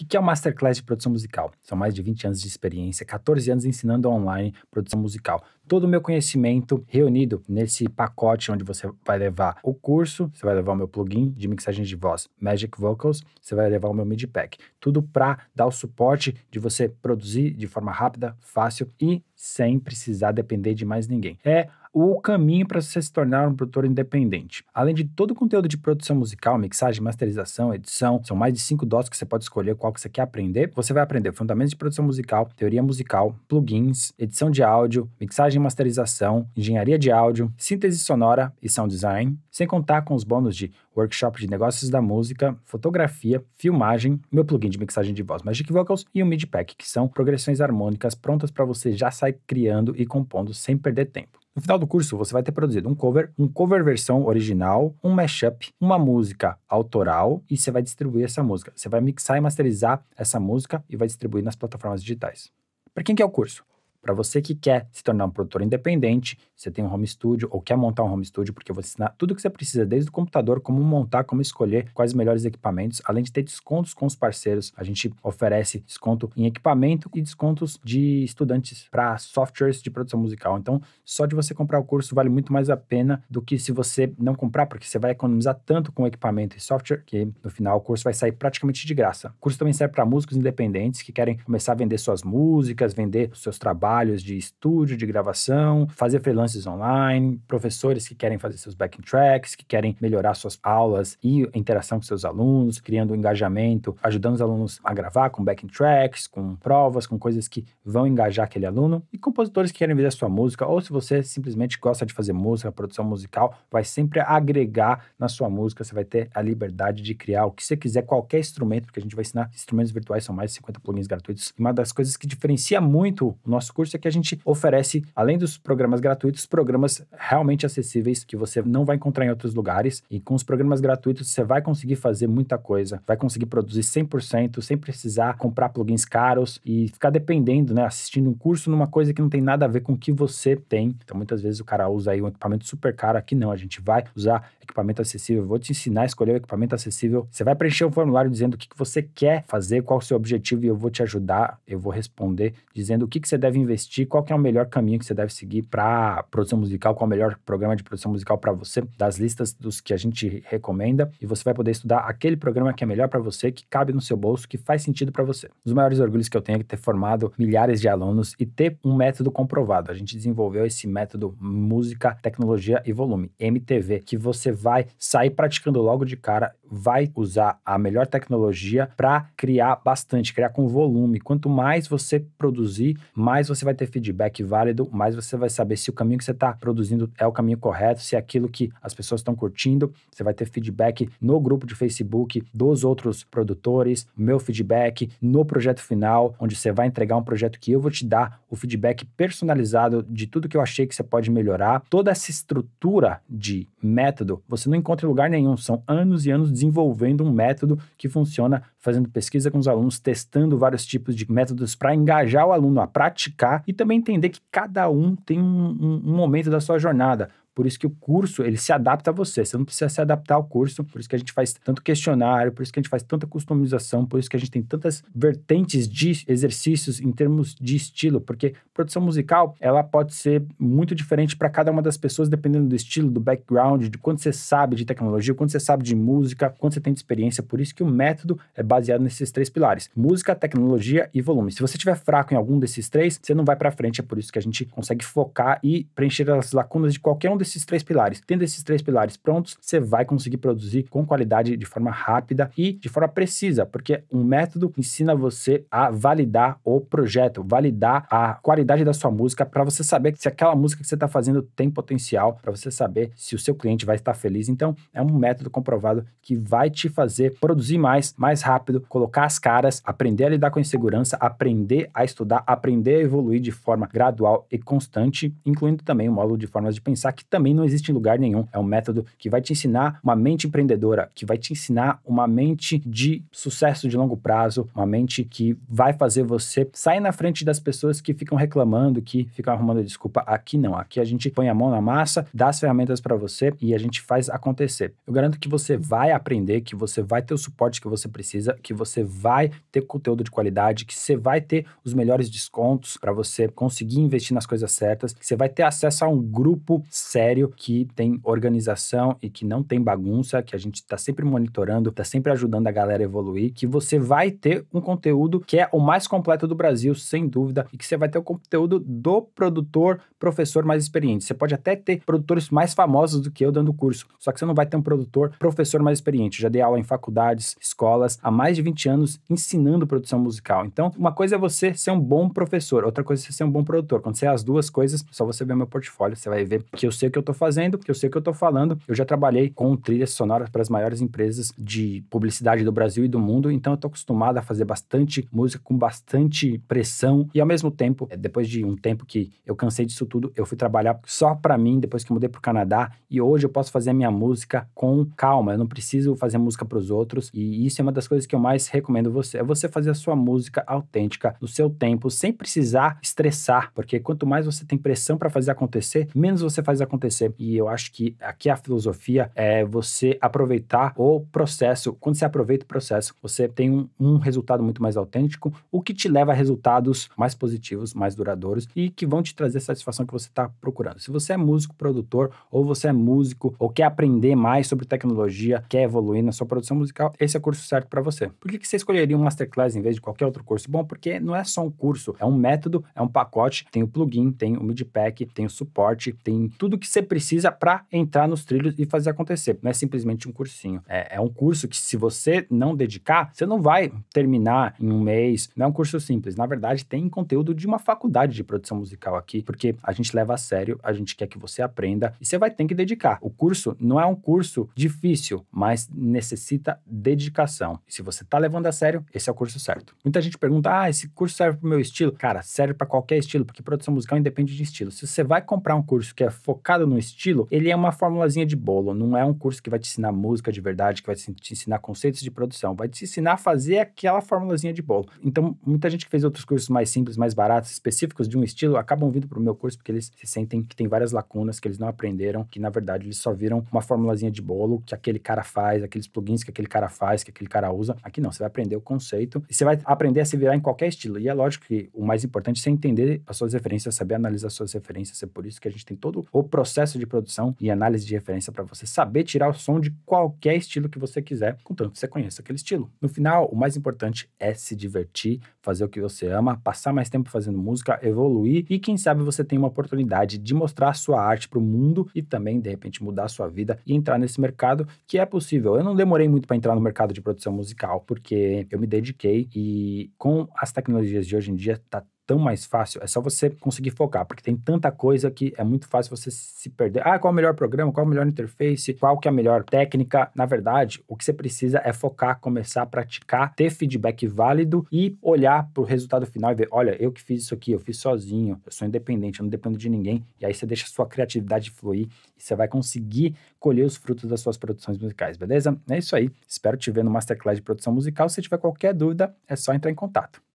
O que é o Masterclass de Produção Musical? São mais de 20 anos de experiência, 14 anos ensinando online produção musical. Todo o meu conhecimento reunido nesse pacote onde você vai levar o curso, você vai levar o meu plugin de mixagem de voz Magic Vocals, você vai levar o meu MIDI Pack. Tudo para dar o suporte de você produzir de forma rápida, fácil e sem precisar depender de mais ninguém. É o caminho para você se tornar um produtor independente. Além de todo o conteúdo de produção musical, mixagem, masterização, edição, são mais de cinco doses que você pode escolher qual que você quer aprender. Você vai aprender fundamentos de produção musical, teoria musical, plugins, edição de áudio, mixagem e masterização, engenharia de áudio, síntese sonora e sound design, sem contar com os bônus de workshop de negócios da música, fotografia, filmagem, meu plugin de mixagem de voz Magic Vocals e um mid pack, que são progressões harmônicas prontas para você já sair criando e compondo sem perder tempo. No final do curso, você vai ter produzido um cover, um cover versão original, um mashup, uma música autoral e você vai distribuir essa música. Você vai mixar e masterizar essa música e vai distribuir nas plataformas digitais. Para quem que é o curso? Para você que quer se tornar um produtor independente, você tem um home studio ou quer montar um home studio, porque eu vou ensinar tudo o que você precisa, desde o computador, como montar, como escolher quais os melhores equipamentos, além de ter descontos com os parceiros. A gente oferece desconto em equipamento e descontos de estudantes para softwares de produção musical. Então, só de você comprar o curso vale muito mais a pena do que se você não comprar, porque você vai economizar tanto com equipamento e software que no final o curso vai sair praticamente de graça. O curso também serve para músicos independentes que querem começar a vender suas músicas, vender os seus trabalhos trabalhos de estúdio, de gravação, fazer freelances online, professores que querem fazer seus backing tracks, que querem melhorar suas aulas e interação com seus alunos, criando um engajamento, ajudando os alunos a gravar com backing tracks, com provas, com coisas que vão engajar aquele aluno, e compositores que querem ver a sua música, ou se você simplesmente gosta de fazer música, produção musical, vai sempre agregar na sua música, você vai ter a liberdade de criar o que você quiser, qualquer instrumento, porque a gente vai ensinar instrumentos virtuais, são mais de 50 plugins gratuitos. uma das coisas que diferencia muito o nosso curso é que a gente oferece, além dos programas gratuitos, programas realmente acessíveis que você não vai encontrar em outros lugares. E com os programas gratuitos, você vai conseguir fazer muita coisa, vai conseguir produzir 100% sem precisar comprar plugins caros e ficar dependendo, né? Assistindo um curso numa coisa que não tem nada a ver com o que você tem. Então, muitas vezes o cara usa aí um equipamento super caro. Aqui não, a gente vai usar equipamento acessível. Eu vou te ensinar a escolher o equipamento acessível. Você vai preencher um formulário dizendo o que, que você quer fazer, qual o seu objetivo e eu vou te ajudar, eu vou responder, dizendo o que, que você deve investir investir, qual é o melhor caminho que você deve seguir para produção musical, qual é o melhor programa de produção musical para você, das listas dos que a gente recomenda, e você vai poder estudar aquele programa que é melhor para você, que cabe no seu bolso, que faz sentido para você. Um dos maiores orgulhos que eu tenho é ter formado milhares de alunos e ter um método comprovado. A gente desenvolveu esse método música, tecnologia e volume, MTV, que você vai sair praticando logo de cara, vai usar a melhor tecnologia para criar bastante, criar com volume. Quanto mais você produzir, mais você você vai ter feedback válido, mais você vai saber se o caminho que você está produzindo é o caminho correto, se é aquilo que as pessoas estão curtindo. Você vai ter feedback no grupo de Facebook dos outros produtores, meu feedback no projeto final, onde você vai entregar um projeto que eu vou te dar o feedback personalizado de tudo que eu achei que você pode melhorar. Toda essa estrutura de método você não encontra em lugar nenhum. São anos e anos desenvolvendo um método que funciona, fazendo pesquisa com os alunos, testando vários tipos de métodos para engajar o aluno a praticar e também entender que cada um tem um, um, um momento da sua jornada. Por isso que o curso, ele se adapta a você. Você não precisa se adaptar ao curso, por isso que a gente faz tanto questionário, por isso que a gente faz tanta customização, por isso que a gente tem tantas vertentes de exercícios em termos de estilo, porque produção musical, ela pode ser muito diferente para cada uma das pessoas dependendo do estilo, do background, de quanto você sabe de tecnologia, quanto você sabe de música, quanto você tem de experiência. Por isso que o método é baseado nesses três pilares: música, tecnologia e volume. Se você tiver fraco em algum desses três, você não vai para frente. É por isso que a gente consegue focar e preencher as lacunas de qualquer um desses esses três pilares. Tendo esses três pilares prontos, você vai conseguir produzir com qualidade de forma rápida e de forma precisa, porque um método ensina você a validar o projeto, validar a qualidade da sua música para você saber se aquela música que você está fazendo tem potencial, para você saber se o seu cliente vai estar feliz. Então, é um método comprovado que vai te fazer produzir mais, mais rápido, colocar as caras, aprender a lidar com a insegurança, aprender a estudar, aprender a evoluir de forma gradual e constante, incluindo também o módulo de formas de pensar que também também não existe em lugar nenhum. É um método que vai te ensinar uma mente empreendedora, que vai te ensinar uma mente de sucesso de longo prazo, uma mente que vai fazer você sair na frente das pessoas que ficam reclamando, que ficam arrumando desculpa. Aqui não, aqui a gente põe a mão na massa, dá as ferramentas para você e a gente faz acontecer. Eu garanto que você vai aprender, que você vai ter o suporte que você precisa, que você vai ter conteúdo de qualidade, que você vai ter os melhores descontos para você conseguir investir nas coisas certas, que você vai ter acesso a um grupo certo sério, que tem organização e que não tem bagunça, que a gente está sempre monitorando, está sempre ajudando a galera a evoluir, que você vai ter um conteúdo que é o mais completo do Brasil, sem dúvida, e que você vai ter o conteúdo do produtor, professor mais experiente. Você pode até ter produtores mais famosos do que eu dando curso, só que você não vai ter um produtor, professor mais experiente. já dei aula em faculdades, escolas, há mais de 20 anos ensinando produção musical. Então, uma coisa é você ser um bom professor, outra coisa é você ser um bom produtor. Quando você é as duas coisas, só você ver meu portfólio, você vai ver que eu sei sei o que eu tô fazendo, eu sei o que eu tô falando. Eu já trabalhei com trilhas sonoras para as maiores empresas de publicidade do Brasil e do mundo, então eu tô acostumado a fazer bastante música com bastante pressão e ao mesmo tempo, é, depois de um tempo que eu cansei disso tudo, eu fui trabalhar só para mim depois que mudei pro Canadá e hoje eu posso fazer a minha música com calma, eu não preciso fazer música para os outros e isso é uma das coisas que eu mais recomendo você, é você fazer a sua música autêntica no seu tempo, sem precisar estressar, porque quanto mais você tem pressão para fazer acontecer, menos você faz acontecer acontecer. E eu acho que aqui a filosofia é você aproveitar o processo. Quando você aproveita o processo, você tem um, um resultado muito mais autêntico, o que te leva a resultados mais positivos, mais duradouros e que vão te trazer a satisfação que você está procurando. Se você é músico, produtor, ou você é músico, ou quer aprender mais sobre tecnologia, quer evoluir na sua produção musical, esse é o curso certo para você. Por que, que você escolheria um Masterclass em vez de qualquer outro curso? Bom, porque não é só um curso, é um método, é um pacote, tem o plugin, tem o midpack, tem o suporte, tem tudo que que você precisa para entrar nos trilhos e fazer acontecer. Não é simplesmente um cursinho. É, é, um curso que, se você não dedicar, você não vai terminar em um mês. Não é um curso simples. Na verdade, tem conteúdo de uma faculdade de produção musical aqui, porque a gente leva a sério, a gente quer que você aprenda e você vai ter que dedicar. O curso não é um curso difícil, mas necessita dedicação. E se você tá levando a sério, esse é o curso certo. Muita gente pergunta: ah, esse curso serve pro meu estilo? Cara, serve para qualquer estilo, porque produção musical independe de estilo. Se você vai comprar um curso que é focado focado no estilo, ele é uma formulazinha de bolo, não é um curso que vai te ensinar música de verdade, que vai te ensinar conceitos de produção, vai te ensinar a fazer aquela formulazinha de bolo. Então, muita gente que fez outros cursos mais simples, mais baratos, específicos de um estilo, acabam vindo para o meu curso porque eles se sentem que tem várias lacunas que eles não aprenderam, que na verdade eles só viram uma formulazinha de bolo que aquele cara faz, aqueles plugins que aquele cara faz, que aquele cara usa. Aqui não, você vai aprender o conceito e você vai aprender a se virar em qualquer estilo. E é lógico que o mais importante é entender as suas referências, saber analisar as suas referências. É por isso que a gente tem todo o processo processo de produção e análise de referência para você saber tirar o som de qualquer estilo que você quiser, contanto que você conheça aquele estilo. No final, o mais importante é se divertir, fazer o que você ama, passar mais tempo fazendo música, evoluir e quem sabe você tem uma oportunidade de mostrar a sua arte para o mundo e também de repente mudar a sua vida e entrar nesse mercado que é possível. Eu não demorei muito para entrar no mercado de produção musical porque eu me dediquei e com as tecnologias de hoje em dia tá tão mais fácil, é só você conseguir focar, porque tem tanta coisa que é muito fácil você se perder. Ah, qual é o melhor programa? Qual é a melhor interface? Qual que é a melhor técnica? Na verdade, o que você precisa é focar, começar a praticar, ter feedback válido e olhar para o resultado final e ver, olha, eu que fiz isso aqui, eu fiz sozinho, eu sou independente, eu não dependo de ninguém. E aí você deixa a sua criatividade fluir e você vai conseguir colher os frutos das suas produções musicais, beleza? É isso aí. Espero te ver no Masterclass de Produção Musical. Se tiver qualquer dúvida, é só entrar em contato.